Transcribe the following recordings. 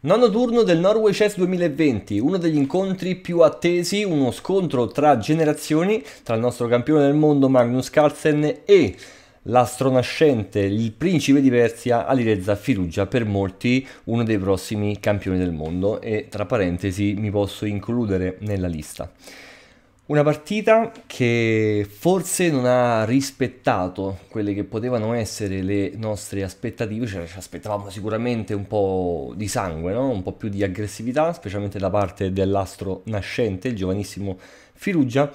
Nono turno del Norway Chess 2020, uno degli incontri più attesi, uno scontro tra generazioni, tra il nostro campione del mondo Magnus Carlsen e l'astronascente, il principe di Persia Alireza Firugia, per molti uno dei prossimi campioni del mondo e tra parentesi mi posso includere nella lista. Una partita che forse non ha rispettato quelle che potevano essere le nostre aspettative, cioè ci aspettavamo sicuramente un po' di sangue, no? un po' più di aggressività, specialmente da parte dell'astro nascente, il giovanissimo Firugia.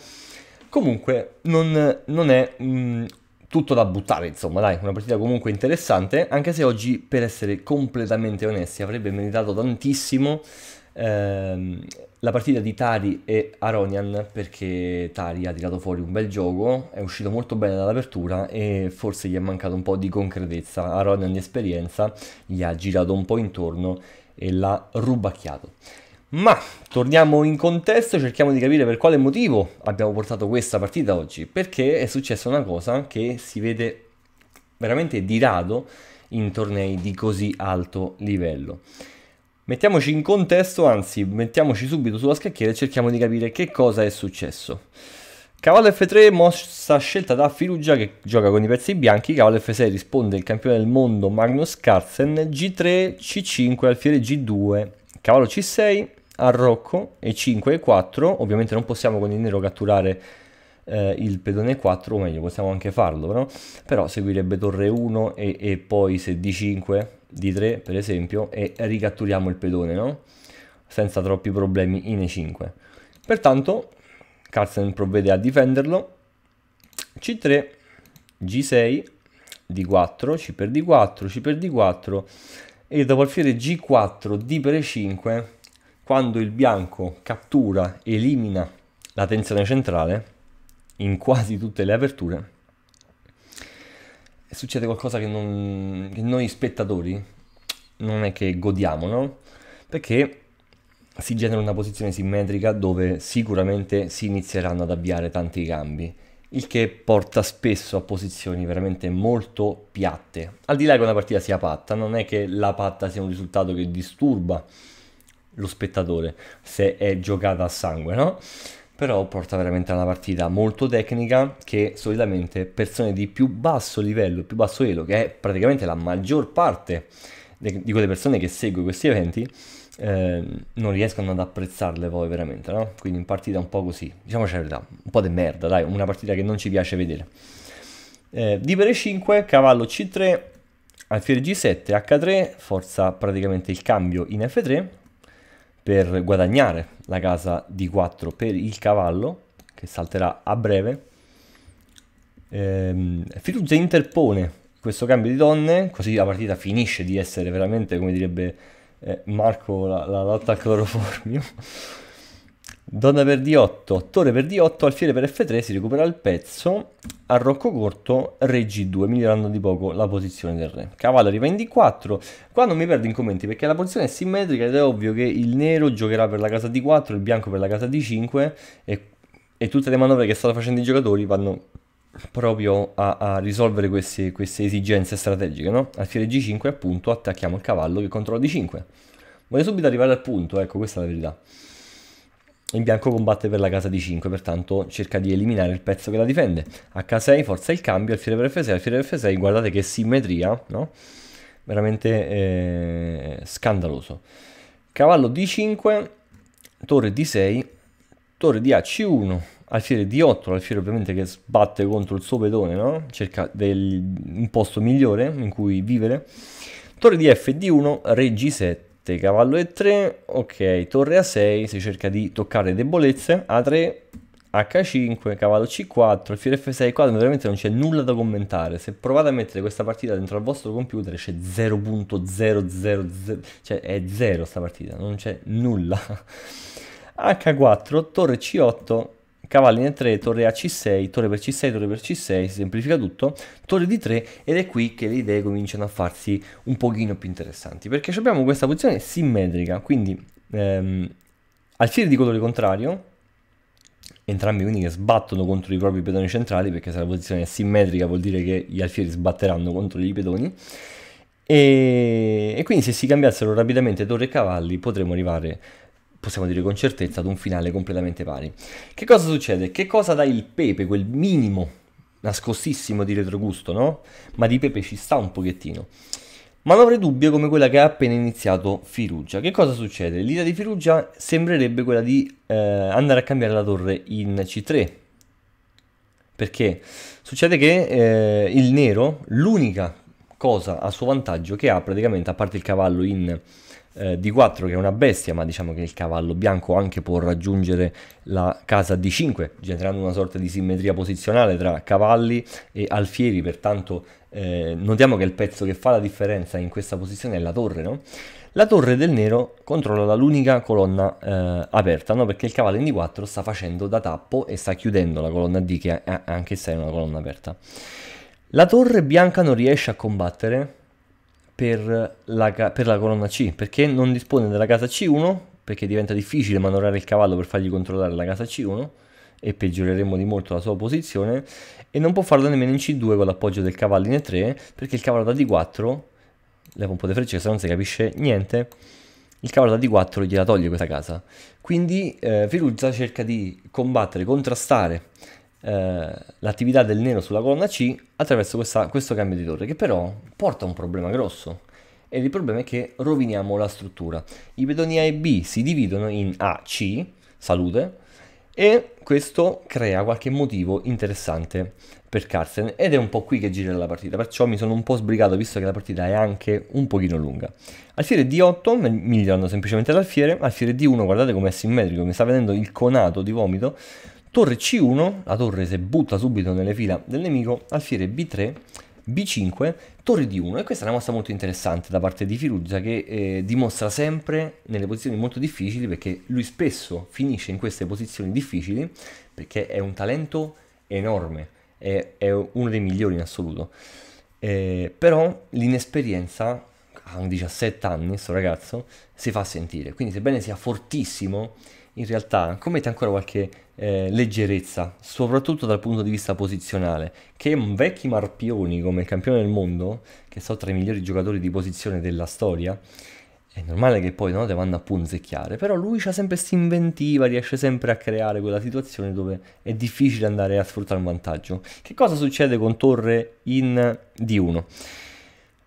Comunque non, non è mh, tutto da buttare, insomma, dai, una partita comunque interessante, anche se oggi, per essere completamente onesti, avrebbe meritato tantissimo ehm, la partita di Tari e Aronian perché Tari ha tirato fuori un bel gioco, è uscito molto bene dall'apertura e forse gli è mancato un po' di concretezza. Aronian di esperienza gli ha girato un po' intorno e l'ha rubacchiato. Ma torniamo in contesto e cerchiamo di capire per quale motivo abbiamo portato questa partita oggi, perché è successa una cosa che si vede veramente di rado in tornei di così alto livello. Mettiamoci in contesto, anzi mettiamoci subito sulla scacchiera e cerchiamo di capire che cosa è successo. Cavallo F3, mossa scelta da Firugia che gioca con i pezzi bianchi, cavallo F6 risponde il campione del mondo Magnus Carlsen, G3, C5, alfiere G2, cavallo C6, arrocco E5 e 4, ovviamente non possiamo con il nero catturare eh, il pedone 4, o meglio possiamo anche farlo, no? però seguirebbe torre 1 e, e poi se D5 d 3 per esempio e ricatturiamo il pedone, no? Senza troppi problemi in E5. Pertanto Carlsen provvede a difenderlo. C3, G6, D4, C per D4, C per D4 e dopo alfiere G4, D per E5, quando il bianco cattura, elimina la tensione centrale in quasi tutte le aperture, succede qualcosa che, non, che noi spettatori non è che godiamo, no? Perché si genera una posizione simmetrica dove sicuramente si inizieranno ad avviare tanti cambi, il che porta spesso a posizioni veramente molto piatte. Al di là che una partita sia patta, non è che la patta sia un risultato che disturba lo spettatore se è giocata a sangue, no? però porta veramente a una partita molto tecnica che solitamente persone di più basso livello, più basso elo, che è praticamente la maggior parte di quelle persone che segue questi eventi, eh, non riescono ad apprezzarle poi veramente, no? Quindi in partita un po' così, diciamoci la verità, un po' di merda, dai, una partita che non ci piace vedere. Eh, di per 5, cavallo C3, alfiere G7, H3, forza praticamente il cambio in F3, per guadagnare la casa di 4 per il cavallo che salterà a breve. Ehm, Fiducia interpone questo cambio di donne, così la partita finisce di essere veramente, come direbbe eh, Marco, la, la lotta al cloroformio. Donna per D8, Torre per D8, Alfiere per F3, si recupera il pezzo, Arrocco corto, Re G2, migliorando di poco la posizione del Re. Cavallo arriva in D4, qua non mi perdo in commenti perché la posizione è simmetrica ed è ovvio che il nero giocherà per la casa D4, il bianco per la casa D5 e, e tutte le manovre che stanno facendo i giocatori vanno proprio a, a risolvere queste, queste, esigenze strategiche, no? Alfiere G5 appunto, attacchiamo il cavallo che controlla D5. Voglio subito arrivare al punto, ecco questa è la verità in bianco combatte per la casa di 5, pertanto cerca di eliminare il pezzo che la difende. H6 forza il cambio al per F6, al per F6 guardate che simmetria, no? Veramente eh, scandaloso. Cavallo D5, torre D6, torre di ac 1 alfiere D8, l'alfiere ovviamente che sbatte contro il suo pedone, no? Cerca del, un posto migliore in cui vivere. Torre di F D1, re G7 7, cavallo E3, ok, torre A6, si cerca di toccare le debolezze, A3, H5, cavallo C4, il F6 quadro, veramente non c'è nulla da commentare. Se provate a mettere questa partita dentro al vostro computer c'è 0.000, cioè è 0 sta partita, non c'è nulla. H4, torre C8, cavalli in 3 torre A C6, torre per C6, torre per C6, si semplifica tutto, torre D3 ed è qui che le idee cominciano a farsi un pochino più interessanti, perché abbiamo questa posizione simmetrica, quindi ehm, alfieri di colore contrario, entrambi quindi che sbattono contro i propri pedoni centrali, perché se la posizione è simmetrica vuol dire che gli alfieri sbatteranno contro i pedoni, e, e quindi se si cambiassero rapidamente torre e cavalli potremmo arrivare possiamo dire con certezza, ad un finale completamente pari. Che cosa succede? Che cosa dà il pepe, quel minimo nascostissimo di retrogusto, no? Ma di pepe ci sta un pochettino. Manovre dubbie come quella che ha appena iniziato Firugia. Che cosa succede? L'idea di Firugia sembrerebbe quella di eh, andare a cambiare la torre in C3. Perché succede che eh, il nero, l'unica cosa a suo vantaggio che ha praticamente, a parte il cavallo in eh, D4 che è una bestia, ma diciamo che il cavallo bianco anche può raggiungere la casa D5, generando una sorta di simmetria posizionale tra cavalli e alfieri, pertanto eh, notiamo che il pezzo che fa la differenza in questa posizione è la torre, no? La torre del nero controlla l'unica colonna eh, aperta, no? perché il cavallo in D4 sta facendo da tappo e sta chiudendo la colonna D che è eh, anche se è una colonna aperta. La torre bianca non riesce a combattere per la, per la colonna C, perché non dispone della casa C1, perché diventa difficile manovrare il cavallo per fargli controllare la casa C1, e peggioreremo di molto la sua posizione, e non può farlo nemmeno in C2 con l'appoggio del cavallo in E3, perché il cavallo da D4, levo un po' di frecce se non si capisce niente, il cavallo da D4 gliela toglie questa casa. Quindi eh, Firuzza cerca di combattere, contrastare eh, l'attività del nero sulla colonna C attraverso questa, questo cambio di torre, che però porta a un problema grosso. E il problema è che roviniamo la struttura. I pedoni A e B si dividono in A, C, salute, e questo crea qualche motivo interessante per Carsten ed è un po' qui che gira la partita, perciò mi sono un po' sbrigato visto che la partita è anche un pochino lunga. Alfiere D8 migliorando semplicemente l'alfiere, alfiere D1 guardate com'è simmetrico, mi sta vedendo il conato di vomito, Torre C1, la torre si butta subito nelle fila del nemico, alfiere B3, B5, torre D1 e questa è una mossa molto interessante da parte di Firuzza che eh, dimostra sempre nelle posizioni molto difficili perché lui spesso finisce in queste posizioni difficili perché è un talento enorme, è, è uno dei migliori in assoluto. Eh, però l'inesperienza a 17 anni, questo ragazzo, si fa sentire. Quindi, sebbene sia fortissimo, in realtà commette ancora qualche eh, leggerezza, soprattutto dal punto di vista posizionale, che vecchi Marpioni come il campione del mondo, che so tra i migliori giocatori di posizione della storia, è normale che poi no, te vanno a punzecchiare, però lui c'ha sempre questa inventiva, riesce sempre a creare quella situazione dove è difficile andare a sfruttare un vantaggio. Che cosa succede con torre in D1?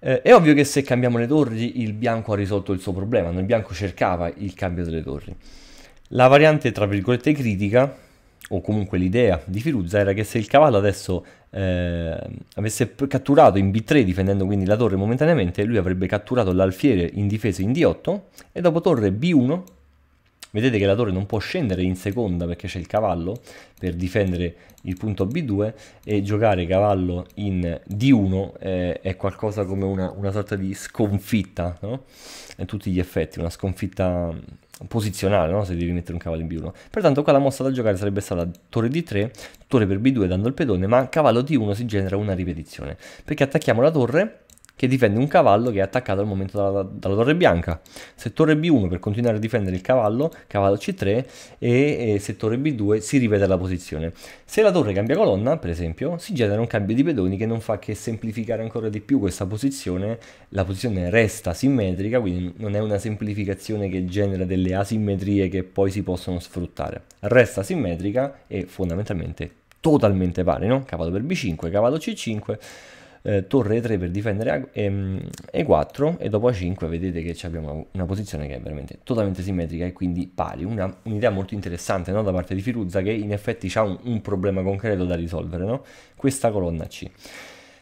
Eh, è ovvio che se cambiamo le torri il bianco ha risolto il suo problema, il bianco cercava il cambio delle torri. La variante tra virgolette critica, o comunque l'idea di Firuzza, era che se il cavallo adesso eh, avesse catturato in B3 difendendo quindi la torre momentaneamente, lui avrebbe catturato l'alfiere in difesa in D8 e dopo torre B1 Vedete che la torre non può scendere in seconda perché c'è il cavallo per difendere il punto B2 e giocare cavallo in D1 è, eh, è qualcosa come una, una, sorta di sconfitta, no? A tutti gli effetti, una sconfitta posizionale, no? se devi mettere un cavallo in B1. Pertanto qua la mossa da giocare sarebbe stata torre D3, torre per B2 dando il pedone, ma cavallo D1 si genera una ripetizione, perché attacchiamo la torre che difende un cavallo che è attaccato al momento dalla, dalla torre bianca. Settore B1 per continuare a difendere il cavallo, cavallo C3 e, e settore B2 si ripete la posizione. Se la torre cambia colonna, per esempio, si genera un cambio di pedoni che non fa che semplificare ancora di più questa posizione, la posizione resta simmetrica, quindi non è una semplificazione che genera delle asimmetrie che poi si possono sfruttare. Resta simmetrica e fondamentalmente totalmente pari, no? Cavallo per B5, cavallo C5, eh, torre 3 per difendere E4 ehm, e dopo A5 vedete che abbiamo una posizione che è veramente totalmente simmetrica e quindi pari. un'idea molto interessante no? da parte di Firuzza che in effetti ha un, un, problema concreto da risolvere, no? questa colonna C.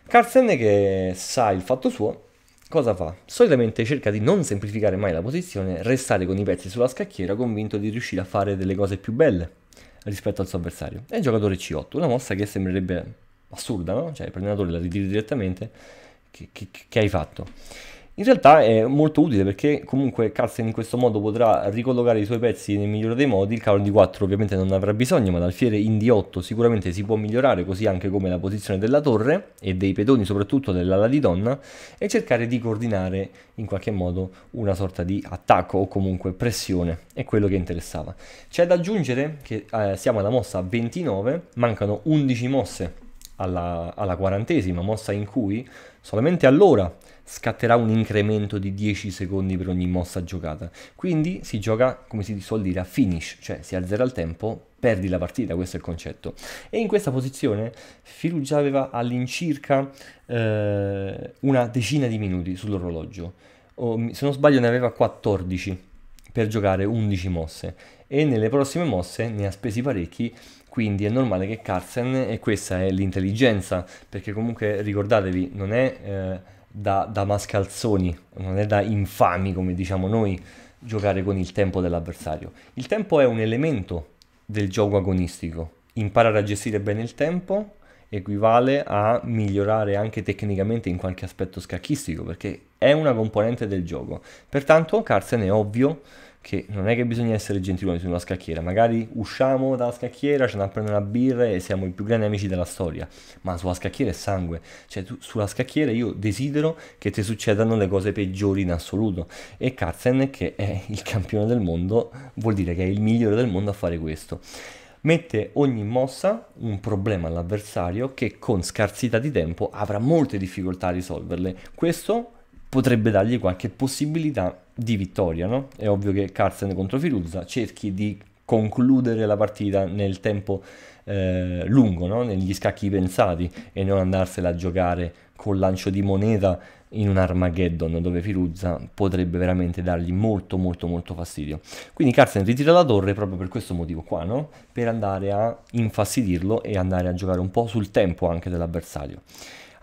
Carlsen che sa il fatto suo cosa fa? Solitamente cerca di non semplificare mai la posizione, restare con i pezzi sulla scacchiera convinto di riuscire a fare delle cose più belle rispetto al suo avversario. E il giocatore C8, una mossa che sembrerebbe assurda, no? Cioè il programmatore la ritiri direttamente, che, che, che hai fatto? In realtà è molto utile perché comunque Carlsen in questo modo potrà ricollocare i suoi pezzi nel migliore dei modi, il cavolo di 4 ovviamente non ne avrà bisogno, ma l'alfiere in D8 sicuramente si può migliorare, così anche come la posizione della torre e dei pedoni, soprattutto dell'ala di donna, e cercare di coordinare in qualche modo una sorta di attacco o comunque pressione, è quello che interessava. C'è da aggiungere che eh, siamo alla mossa 29, mancano 11 mosse alla, alla quarantesima mossa in cui solamente allora scatterà un incremento di 10 secondi per ogni mossa giocata. Quindi si gioca, come si suol dire, a finish, cioè si alzerà il tempo, perdi la partita, questo è il concetto. E in questa posizione Firu già aveva all'incirca eh, una decina di minuti sull'orologio. Oh, se non sbaglio ne aveva 14 per giocare 11 mosse e nelle prossime mosse ne ha spesi parecchi quindi è normale che Carlsen, e questa è l'intelligenza, perché comunque ricordatevi, non è eh, da, da mascalzoni, non è da infami come diciamo noi giocare con il tempo dell'avversario. Il tempo è un elemento del gioco agonistico. Imparare a gestire bene il tempo equivale a migliorare anche tecnicamente in qualche aspetto scacchistico, perché è una componente del gioco. Pertanto Carlsen è ovvio che non è che bisogna essere gentiloni sulla scacchiera, magari usciamo dalla scacchiera, ce ne prendere una birra e siamo i più grandi amici della storia, ma sulla scacchiera è sangue, cioè tu, sulla scacchiera io desidero che ti succedano le cose peggiori in assoluto e Katzen che è il campione del mondo vuol dire che è il migliore del mondo a fare questo. Mette ogni mossa un problema all'avversario che con scarsità di tempo avrà molte difficoltà a risolverle. Questo potrebbe dargli qualche possibilità di vittoria, no? È ovvio che Carlsen contro Firuzza cerchi di concludere la partita nel tempo eh, lungo, no? negli scacchi pensati e non andarsela a giocare col lancio di moneta in un Armageddon dove Firuzza potrebbe veramente dargli molto molto molto fastidio. Quindi Carlsen ritira la torre proprio per questo motivo qua, no? per andare a infastidirlo e andare a giocare un po' sul tempo anche dell'avversario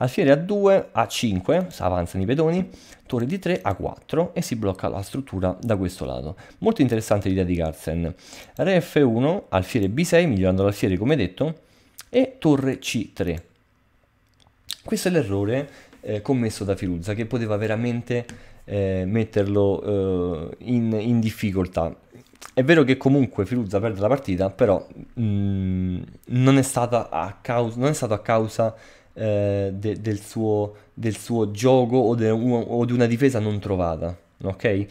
alfiere A2, A5, avanzano i pedoni, torre di 3 a 4 e si blocca la struttura da questo lato. Molto interessante l'idea di Carlsen. Re F1, alfiere B6, migliorando l'alfiere come detto, e torre C3. Questo è l'errore eh, commesso da Firuzza che poteva veramente eh, metterlo eh, in, in, difficoltà. È vero che comunque Firuzza perde la partita, però mh, mm, non, è non è stato a causa eh, de, del, suo, del, suo, gioco o, de, o, di una difesa non trovata. Ok?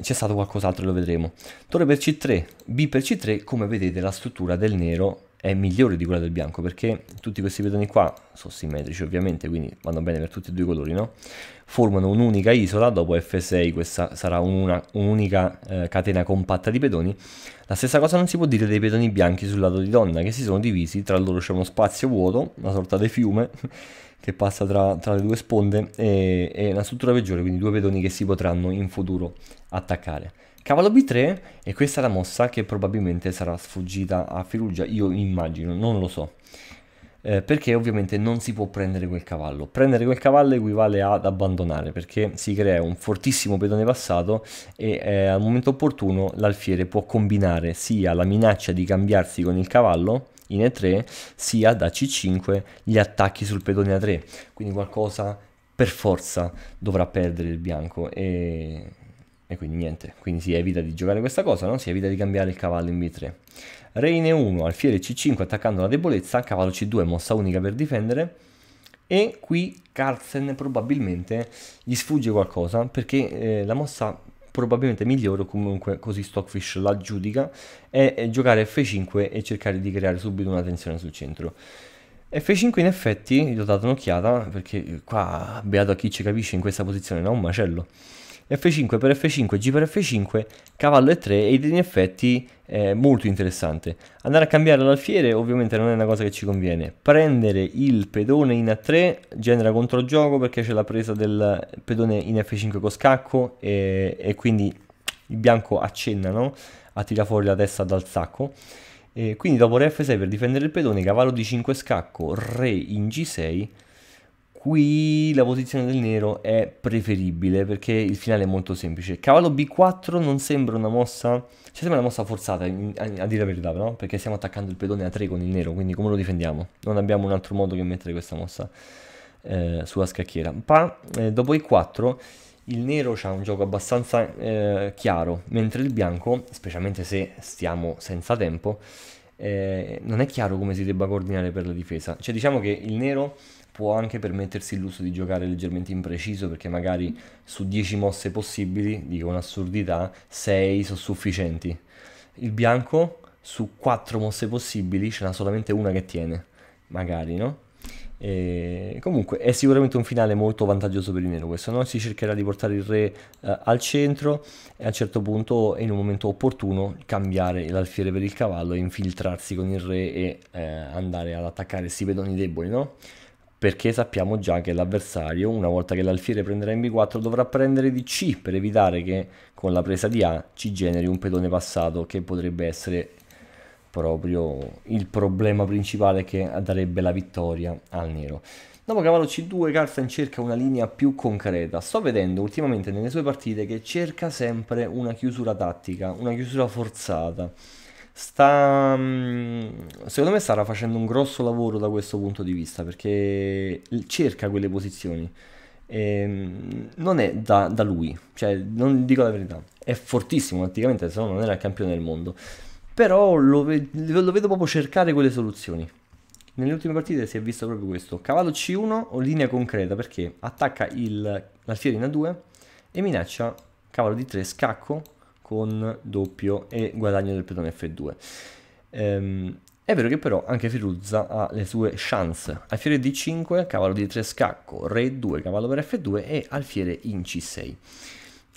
C'è stato qualcos'altro, lo vedremo. Torre per C3, B per C3, come vedete la struttura del nero è migliore di quella del bianco perché tutti questi pedoni qua sono simmetrici ovviamente quindi vanno bene per tutti e due i colori no? formano un'unica isola dopo F6 questa sarà un'unica eh, catena compatta di pedoni la stessa cosa non si può dire dei pedoni bianchi sul lato di donna che si sono divisi tra loro c'è uno spazio vuoto una sorta di fiume che passa tra, tra le due sponde e, e una struttura peggiore quindi due pedoni che si potranno in futuro attaccare Cavallo b3 e questa è la mossa che probabilmente sarà sfuggita a Firugia, io immagino, non lo so. Eh, perché ovviamente non si può prendere quel cavallo. Prendere quel cavallo equivale ad abbandonare perché si crea un fortissimo pedone passato e eh, al momento opportuno l'alfiere può combinare sia la minaccia di cambiarsi con il cavallo in E3 sia da C5 gli attacchi sul pedone A3, quindi qualcosa per forza dovrà perdere il bianco e e quindi niente, quindi si evita di giocare questa cosa, no? si evita di cambiare il cavallo in B3. Reine 1, alfiere C5 attaccando la debolezza, cavallo C2 mossa unica per difendere e qui Carlsen probabilmente gli sfugge qualcosa perché eh, la mossa probabilmente migliore o comunque così Stockfish la giudica è, è giocare F5 e cercare di creare subito una tensione sul centro. F5 in effetti gli ho dato un'occhiata perché qua beato a chi ci capisce in questa posizione no? un macello F5 per F5, G per F5, cavallo E3 ed in effetti è molto interessante. Andare a cambiare l'alfiere ovviamente non è una cosa che ci conviene. Prendere il pedone in A3 genera controgioco perché c'è la presa del pedone in F5 con scacco e, e quindi il bianco accenna no? a tirare fuori la testa dal sacco. E quindi dopo Re F6 per difendere il pedone, cavallo d 5 scacco, Re in G6 Qui la posizione del nero è preferibile perché il finale è molto semplice. Cavallo B4 non sembra una mossa, cioè sembra una mossa forzata a, dire la verità, no? Perché stiamo attaccando il pedone a 3 con il nero, quindi come lo difendiamo? Non abbiamo un altro modo che mettere questa mossa eh, sulla scacchiera. Pa, eh, dopo i 4 il nero ha un gioco abbastanza eh, chiaro, mentre il bianco, specialmente se stiamo senza tempo, eh, non è chiaro come si debba coordinare per la difesa. Cioè diciamo che il nero può anche permettersi lusso di giocare leggermente impreciso perché magari su 10 mosse possibili, dico un'assurdità, 6 sono sufficienti. Il bianco su 4 mosse possibili ce n'ha solamente una che tiene, magari no? E comunque è sicuramente un finale molto vantaggioso per il nero questo, no? si cercherà di portare il re eh, al centro e a un certo punto in un momento opportuno cambiare l'alfiere per il cavallo, infiltrarsi con il re e eh, andare ad attaccare questi pedoni deboli. No? perché sappiamo già che l'avversario, una volta che l'alfiere prenderà in B4, dovrà prendere di C per evitare che con la presa di A ci generi un pedone passato che potrebbe essere proprio il problema principale che darebbe la vittoria al nero. Dopo cavallo C2 Carlsen cerca una linea più concreta. Sto vedendo ultimamente nelle sue partite che cerca sempre una chiusura tattica, una chiusura forzata sta mm, secondo me starà facendo un grosso lavoro da questo punto di vista perché cerca quelle posizioni e ehm, non è da, da, lui cioè non dico la verità è fortissimo praticamente se no non era il campione del mondo però lo, lo, vedo proprio cercare quelle soluzioni nelle ultime partite si è visto proprio questo cavallo c1 o linea concreta perché attacca il, l'alfiere a2 e minaccia cavallo d3 scacco con doppio e guadagno del pedone F2. Ehm, è vero che però anche Firuzza ha le sue chance. Alfiere D5, cavallo D3 scacco, Re 2, cavallo per F2 e alfiere in C6.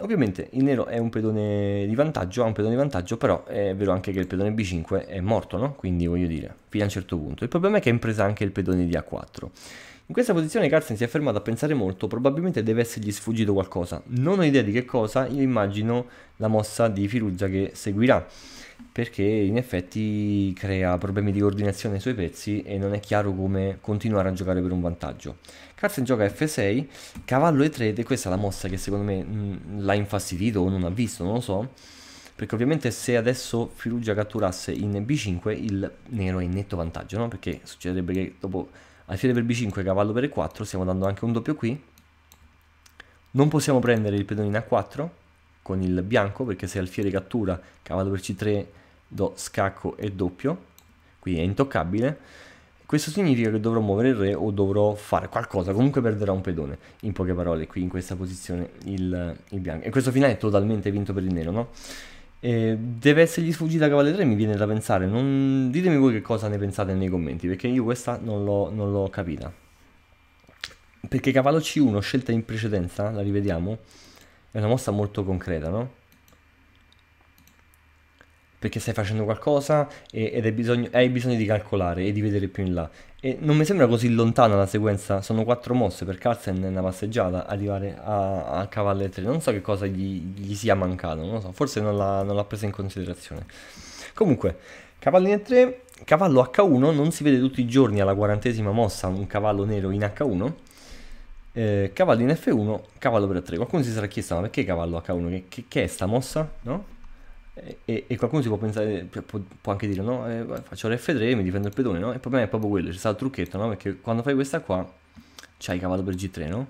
Ovviamente il nero è un pedone di vantaggio, ha un pedone di vantaggio, però è vero anche che il pedone B5 è morto, no? Quindi voglio dire, fino a un certo punto. Il problema è che è in presa anche il pedone di A4. In questa posizione Carson si è fermato a pensare molto, probabilmente deve essergli sfuggito qualcosa. Non ho idea di che cosa, io immagino la mossa di Firuzza che seguirà, perché in effetti crea problemi di coordinazione ai suoi pezzi e non è chiaro come continuare a giocare per un vantaggio. Carson gioca F6, cavallo E3 ed è questa la mossa che secondo me mm, l'ha infastidito o non ha visto, non lo so perché ovviamente se adesso Firugia catturasse in B5 il nero è in netto vantaggio, no? perché succederebbe che dopo alfiere per b5 cavallo per e4 stiamo dando anche un doppio qui non possiamo prendere il pedone in a4 con il bianco perché se alfiere cattura cavallo per c3 do scacco e doppio qui è intoccabile questo significa che dovrò muovere il re o dovrò fare qualcosa, comunque perderà un pedone, in poche parole, qui in questa posizione il, il bianco. E questo finale è totalmente vinto per il nero, no? Eh, deve essergli sfuggita Cavale 3, mi viene da pensare. Non... Ditemi voi che cosa ne pensate nei commenti, perché io questa non l'ho, non l'ho capita. Perché cavallo C1, scelta in precedenza, la rivediamo, è una mossa molto concreta, no? perché stai facendo qualcosa e, ed bisogno, hai bisogno di calcolare e di vedere più in là. E non mi sembra così lontana la sequenza, sono quattro mosse per Carlsen nella passeggiata, arrivare a, a cavallo 3, non so che cosa gli, gli sia mancato, non lo so, forse non l'ha, non l'ha presa in considerazione. Comunque, cavallo cavalline 3, cavallo H1, non si vede tutti i giorni alla quarantesima mossa un cavallo nero in H1, eh, cavallo in F1, cavallo per 3. Qualcuno si sarà chiesto: ma perché cavallo H1? Che, che, che è sta mossa? No? E, e, qualcuno si può pensare, può, può anche dire no, eh, faccio l'F3 mi difendo il pedone, no? Il problema è proprio quello, c'è stato il trucchetto, no? Perché quando fai questa qua c'hai cavallo per G3, no?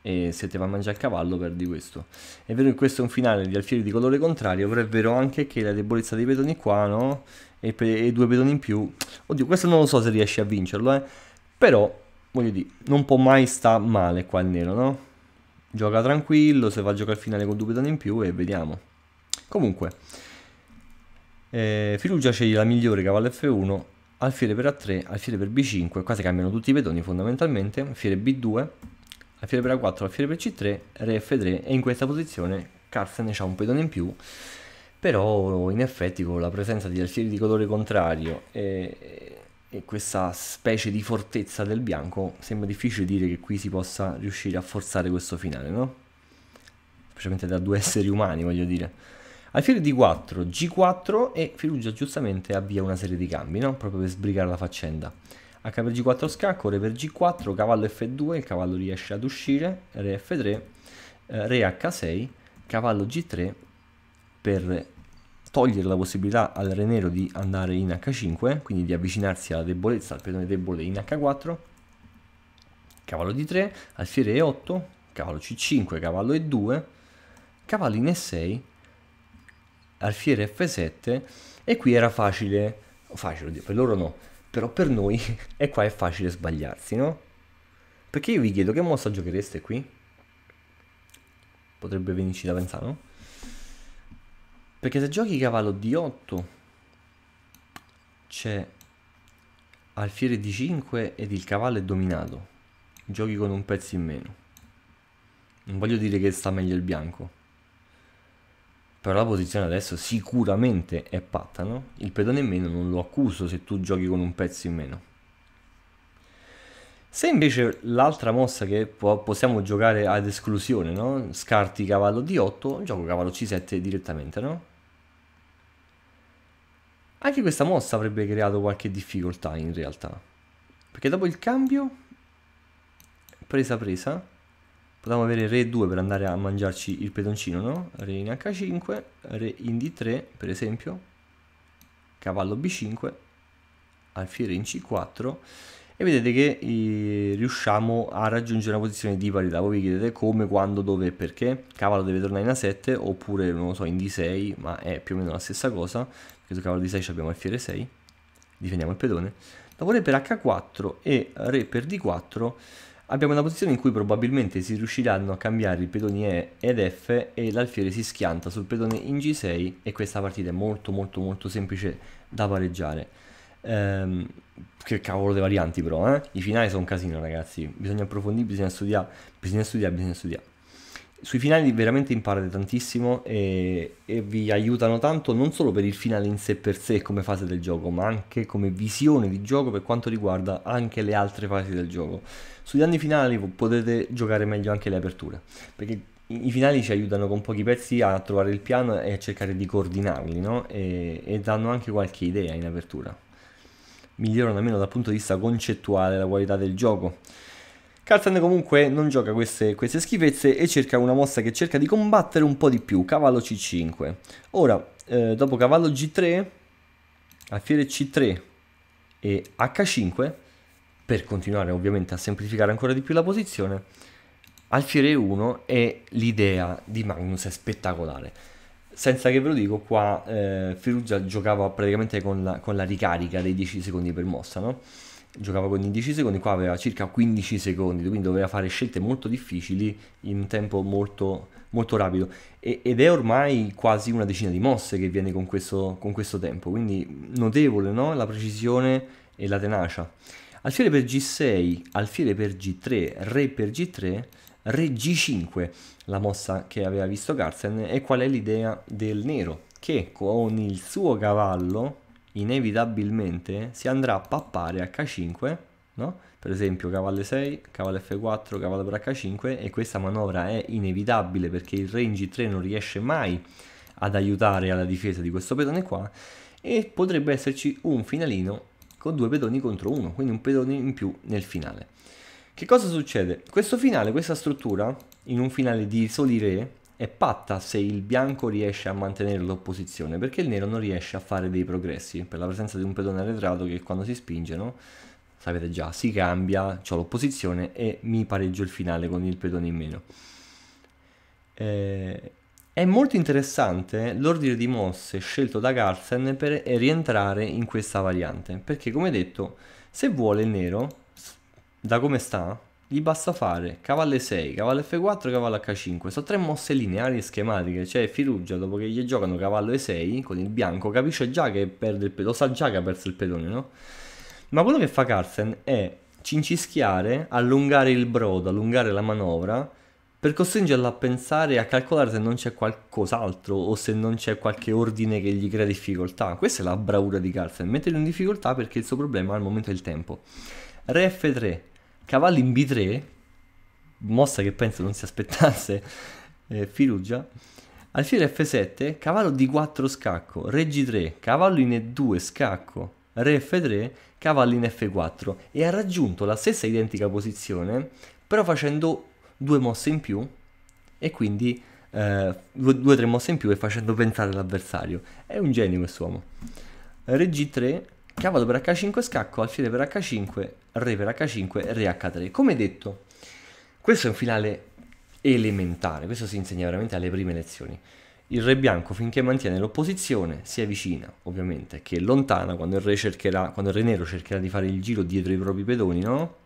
E se te va a mangiare il cavallo perdi questo. È vero che questo è un finale di alfieri di colore contrario, però è vero anche che la debolezza dei pedoni qua, no? E, pe- e due pedoni in più. Oddio, questo non lo so se riesci a vincerlo, eh. Però, voglio dire, non può mai star male qua il nero, no? Gioca tranquillo, se va a giocare il finale con due pedoni in più e vediamo. Comunque, eh, Filugia sceglie la migliore cavallo F1, alfiere per A3, alfiere per B5, quasi cambiano tutti i pedoni fondamentalmente, alfiere B2, alfiere per A4, alfiere per C3, re F3 e in questa posizione Carlsen ha un pedone in più però in effetti con la presenza di alfieri di colore contrario e, e, questa specie di fortezza del bianco sembra difficile dire che qui si possa riuscire a forzare questo finale, no? Specialmente da due esseri umani, voglio dire. Al d 4 G4 e Firugia giustamente avvia una serie di cambi, no? proprio per sbrigare la faccenda. H per G4 scacco, Re per G4, cavallo F2, il cavallo riesce ad uscire, Re F3, eh, Re H6, cavallo G3 per togliere la possibilità al Re Nero di andare in H5, quindi di avvicinarsi alla debolezza, al pedone debole in H4, cavallo D3, alfiere E8, cavallo C5, cavallo E2, cavallo in E6, alfiere F7 e qui era facile, facile, per loro no, però per noi e qua è facile sbagliarsi, no? Perché io vi chiedo che mossa giochereste qui? Potrebbe venirci da pensare, no? Perché se giochi cavallo D8 c'è alfiere D5 ed il cavallo è dominato. Giochi con un pezzo in meno. Non voglio dire che sta meglio il bianco però la posizione adesso sicuramente è patta, no? Il pedone in meno non lo accuso se tu giochi con un pezzo in meno. Se invece l'altra mossa che po possiamo giocare ad esclusione, no? Scarti cavallo D8, gioco cavallo C7 direttamente, no? Anche questa mossa avrebbe creato qualche difficoltà in realtà. Perché dopo il cambio, presa presa, Potevamo avere re 2 per andare a mangiarci il pedoncino, no? Re in h5, re in d3 per esempio, cavallo b5, alfiere in c4 e vedete che eh, riusciamo a raggiungere una posizione di parità. Voi vi chiedete come, quando, dove e perché. Cavallo deve tornare in a7 oppure, non lo so, in d6, ma è più o meno la stessa cosa. Perché sul cavallo d6 abbiamo alfiere 6, difendiamo il pedone. Dopo re per h4 e re per d4 abbiamo una posizione in cui probabilmente si riusciranno a cambiare i pedoni E ed F e l'alfiere si schianta sul pedone in G6 e questa partita è molto molto molto semplice da pareggiare. Ehm, che cavolo di varianti però, eh? I finali sono un casino ragazzi, bisogna approfondire, bisogna studiare, bisogna studiare, bisogna studiare sui finali veramente imparate tantissimo e, e, vi aiutano tanto non solo per il finale in sé per sé come fase del gioco, ma anche come visione di gioco per quanto riguarda anche le altre fasi del gioco. Sugli anni finali potete giocare meglio anche le aperture, perché i finali ci aiutano con pochi pezzi a trovare il piano e a cercare di coordinarli, no? e, e danno anche qualche idea in apertura. Migliorano almeno dal punto di vista concettuale la qualità del gioco Cartan comunque non gioca queste, queste, schifezze e cerca una mossa che cerca di combattere un po' di più, cavallo c5. Ora, eh, dopo cavallo g3, alfiere c3 e h5, per continuare ovviamente a semplificare ancora di più la posizione, alfiere 1 e l'idea di Magnus è spettacolare. Senza che ve lo dico, qua eh, Firugia giocava praticamente con la, con la ricarica dei 10 secondi per mossa, no? giocava con 10 secondi, qua aveva circa 15 secondi, quindi doveva fare scelte molto difficili in un tempo molto, molto rapido. E, ed è ormai quasi una decina di mosse che viene con questo, con questo tempo, quindi notevole no? la precisione e la tenacia. Alfiere per G6, alfiere per G3, re per G3, re G5, la mossa che aveva visto Carlsen, e qual è l'idea del nero? Che con il suo cavallo inevitabilmente si andrà a pappare H5, no? per esempio cavallo 6, cavallo F4, cavallo per H5 e questa manovra è inevitabile perché il re in G3 non riesce mai ad aiutare alla difesa di questo pedone qua e potrebbe esserci un finalino con due pedoni contro uno, quindi un pedone in più nel finale. Che cosa succede? Questo finale, questa struttura, in un finale di soli re, è patta se il bianco riesce a mantenere l'opposizione, perché il nero non riesce a fare dei progressi per la presenza di un pedone arretrato che quando si spingono sapete già, si cambia, ho l'opposizione e mi pareggio il finale con il pedone in meno. Eh, è molto interessante l'ordine di mosse scelto da Carlsen per eh, rientrare in questa variante, perché come detto, se vuole il nero, da come sta, gli basta fare cavallo 6, cavallo f4, cavallo h5. Sono tre mosse lineari e schematiche, cioè Firugia dopo che gli giocano cavallo 6 con il bianco capisce già che perde il pedone, lo sa già che ha perso il pedone, no? Ma quello che fa Carlsen è cincischiare, allungare il brodo, allungare la manovra per costringerla a pensare e a calcolare se non c'è qualcos'altro o se non c'è qualche ordine che gli crea difficoltà. Questa è la bravura di Carlsen, metterlo in difficoltà perché il suo problema al momento è il tempo. Re F3, cavallo in B3, mossa che penso non si aspettasse eh, Firugia, alfiere F7, cavallo D4 scacco, re G3, cavallo in E2 scacco, re F3, cavallo in F4 e ha raggiunto la stessa identica posizione però facendo due mosse in più e quindi eh, due, due tre mosse in più e facendo pensare l'avversario. È un genio quest'uomo. Re G3, Cavallo per H5 scacco, alfiere per H5, re per H5, re H3. Come detto, questo è un finale elementare, questo si insegna veramente alle prime lezioni. Il re bianco finché mantiene l'opposizione si avvicina, ovviamente, che è lontana quando il re, cercherà, quando il re nero cercherà di fare il giro dietro i propri pedoni, no?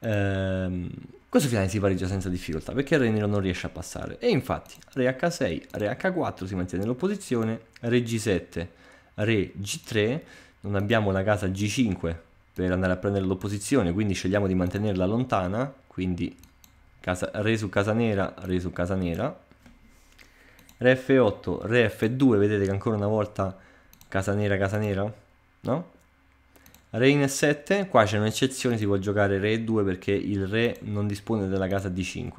Ehm, questo finale si pareggia senza difficoltà perché il re nero non riesce a passare. E infatti, re H6, re H4 si mantiene l'opposizione, re G7 Re G3, non abbiamo la casa G5 per andare a prendere l'opposizione, quindi scegliamo di mantenerla lontana, quindi casa, Re su casa nera, Re su casa nera. Re F8, Re F2, vedete che ancora una volta casa nera, casa nera, no? Re in E7, qua c'è un'eccezione, si può giocare Re 2 perché il Re non dispone della casa D5,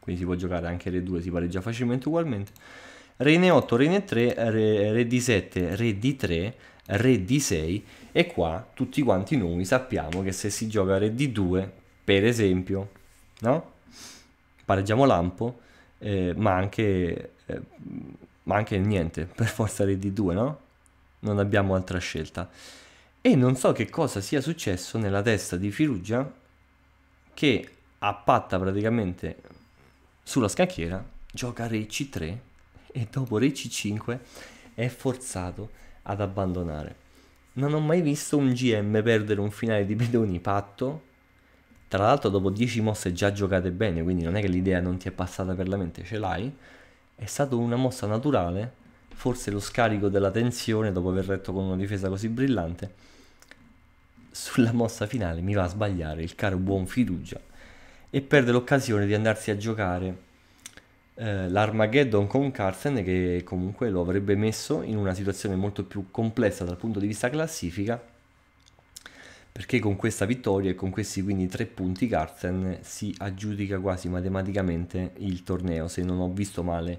quindi si può giocare anche Re2, si pareggia facilmente ugualmente. Rene 8, Rene 3, Re, Re di 7, Re di 3, Re di 6 e qua tutti quanti noi sappiamo che se si gioca Re di 2, per esempio, no? Pareggiamo lampo, eh, ma anche... Eh, ma anche niente, per forza Re di 2, no? Non abbiamo altra scelta. E non so che cosa sia successo nella testa di Firugia che patta praticamente sulla scacchiera, gioca Re C3 e dopo re c5 è forzato ad abbandonare. Non ho mai visto un GM perdere un finale di pedoni patto. Tra l'altro dopo 10 mosse già giocate bene, quindi non è che l'idea non ti è passata per la mente, ce l'hai. È stata una mossa naturale, forse lo scarico della tensione dopo aver retto con una difesa così brillante. Sulla mossa finale mi va a sbagliare il caro buon Fidugia e perde l'occasione di andarsi a giocare eh, l'Armageddon con Carlsen che comunque lo avrebbe messo in una situazione molto più complessa dal punto di vista classifica perché con questa vittoria e con questi quindi tre punti Carlsen si aggiudica quasi matematicamente il torneo se non ho visto male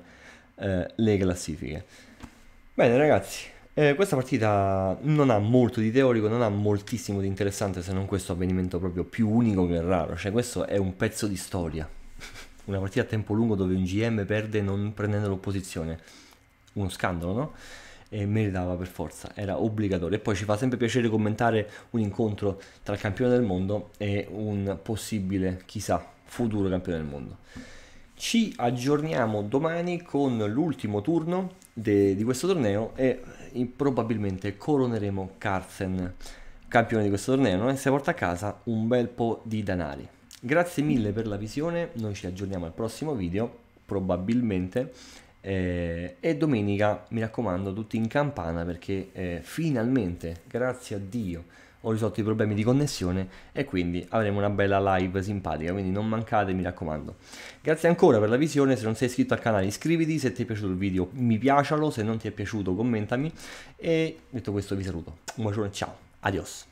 eh, le classifiche bene ragazzi eh, questa partita non ha molto di teorico, non ha moltissimo di interessante se non questo avvenimento proprio più unico che raro, cioè questo è un pezzo di storia una partita a tempo lungo dove un GM perde non prendendo l'opposizione. Uno scandalo, no? E meritava per forza, era obbligatorio. E poi ci fa sempre piacere commentare un incontro tra il campione del mondo e un possibile, chissà, futuro campione del mondo. Ci aggiorniamo domani con l'ultimo turno de, di questo torneo e eh, probabilmente coroneremo Carlsen campione di questo torneo e si porta a casa un bel po' di danari. Grazie mille per la visione, noi ci aggiorniamo al prossimo video, probabilmente, eh, e domenica, mi raccomando, tutti in campana perché eh, finalmente, grazie a Dio, ho risolto i problemi di connessione e quindi avremo una bella live simpatica, quindi non mancate, mi raccomando. Grazie ancora per la visione, se non sei iscritto al canale iscriviti, se ti è piaciuto il video mi piacialo, se non ti è piaciuto commentami e detto questo vi saluto. Un bacione, ciao, adios.